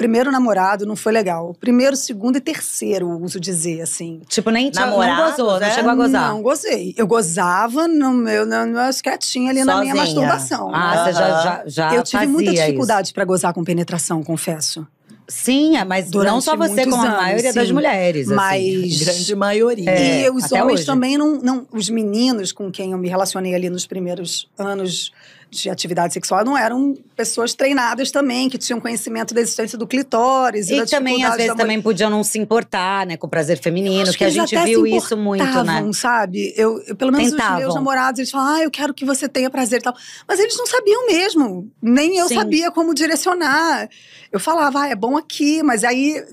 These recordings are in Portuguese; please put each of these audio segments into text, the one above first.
primeiro namorado não foi legal. Primeiro, segundo e terceiro, uso dizer, assim. Tipo, nem tinha, namorado, não gozou, né? não é? chegou a gozar. Não, gozei. Eu gozava no meu, no meu quietinha ali Sozinha. na minha masturbação. Ah, você já, já, já Eu tive muita dificuldade para gozar com penetração, confesso. Sim, é, mas Durante não só você, como anos, a maioria sim, das mulheres. Assim. Mas. Assim, grande maioria. É, e os homens hoje. também não, não. Os meninos com quem eu me relacionei ali nos primeiros anos de atividade sexual não eram pessoas treinadas também, que tinham conhecimento da existência do clitóris. E, e também, às vezes, também podiam não se importar, né, com o prazer feminino, que, que a gente viu isso muito, né? sabe? Eu, eu pelo menos Tentavam. os meus namorados, eles falavam, ah, eu quero que você tenha prazer e tal. Mas eles não sabiam mesmo, nem eu Sim. sabia como direcionar. Eu falava, ah, é bom aqui, mas aí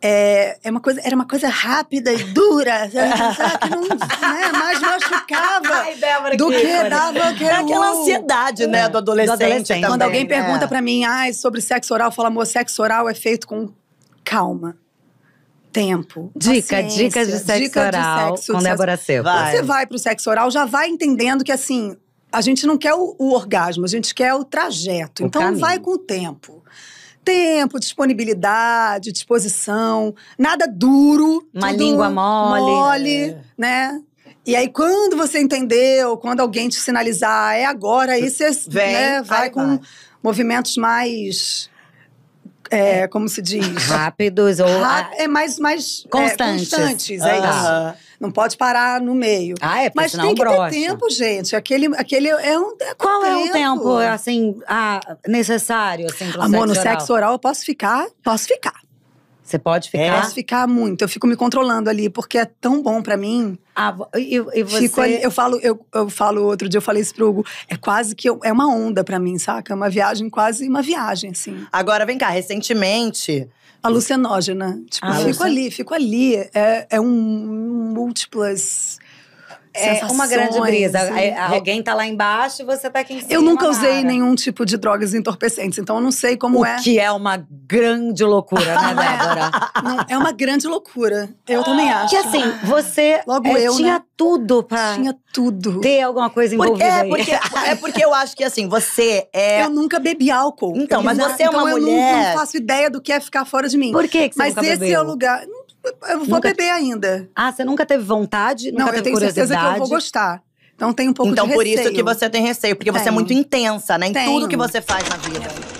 é, é uma coisa, era uma coisa rápida e dura, sabe? que não, né, do que, que dava é que aquela ansiedade, né, é, do adolescente. Do adolescente. Também, Quando alguém é. pergunta é. para mim, ah, sobre sexo oral, fala, amor, sexo oral é feito com calma tempo. Dica, dicas de sexo dica oral de sexo, com Débora Seco. Vai. Você vai pro sexo oral, já vai entendendo que assim, a gente não quer o, o orgasmo, a gente quer o trajeto. O então caminho. vai com o tempo. Tempo, disponibilidade, disposição, nada duro. Uma língua mole. Mole, né? E aí, quando você entendeu, quando alguém te sinalizar, é agora, aí você Vem, né, vai, com vai. movimentos mais. É, é. como se diz? Rápidos ou. é mais. mais é, constantes. É, constantes, ah. é isso. Não pode parar no meio. Ah, é, porque Mas tem que brocha. ter tempo, gente. Aquele, aquele é um é Qual tempo. é o tempo, assim, ah, necessário, assim, pro Amor, sexo no sexo oral. oral eu posso ficar, posso ficar. Você pode ficar? Posso ficar muito. Eu fico me controlando ali, porque é tão bom para mim. Ah, e, e você... Fico ali, eu, falo, eu, eu falo, outro dia eu falei isso pro Hugo, é quase que… Eu, é uma onda para mim, saca? É uma viagem, quase uma viagem, assim. Agora, vem cá, recentemente… Alucinógena. Tipo, ah, fico você... ali, fico ali. É, é um múltiplas é uma grande brisa. Sim. É. Alguém tá lá embaixo e você tá aqui em cima. Eu nunca usei nenhum tipo de drogas entorpecentes, então eu não sei como o é. O que é uma grande loucura, né, Débora? não, é uma grande loucura. Eu também acho. Que assim, você Logo é, eu, tinha né? tudo pra… Tinha tudo. Ter alguma coisa envolvida é, aí. Porque, é porque eu acho que assim, você é… Eu nunca bebi álcool. Então, mas você é uma então mulher… eu não, não, faço ideia do que é ficar fora de mim. Por que, que você Mas esse é bebeu? é o lugar eu vou nunca... beber ainda. Ah, você nunca teve vontade? Não, eu tenho certeza que eu vou gostar. Então tem um pouco então, de receio. Então por isso que você tem receio, porque tenho. você é muito intensa, né? Em tenho. tudo que você faz na vida.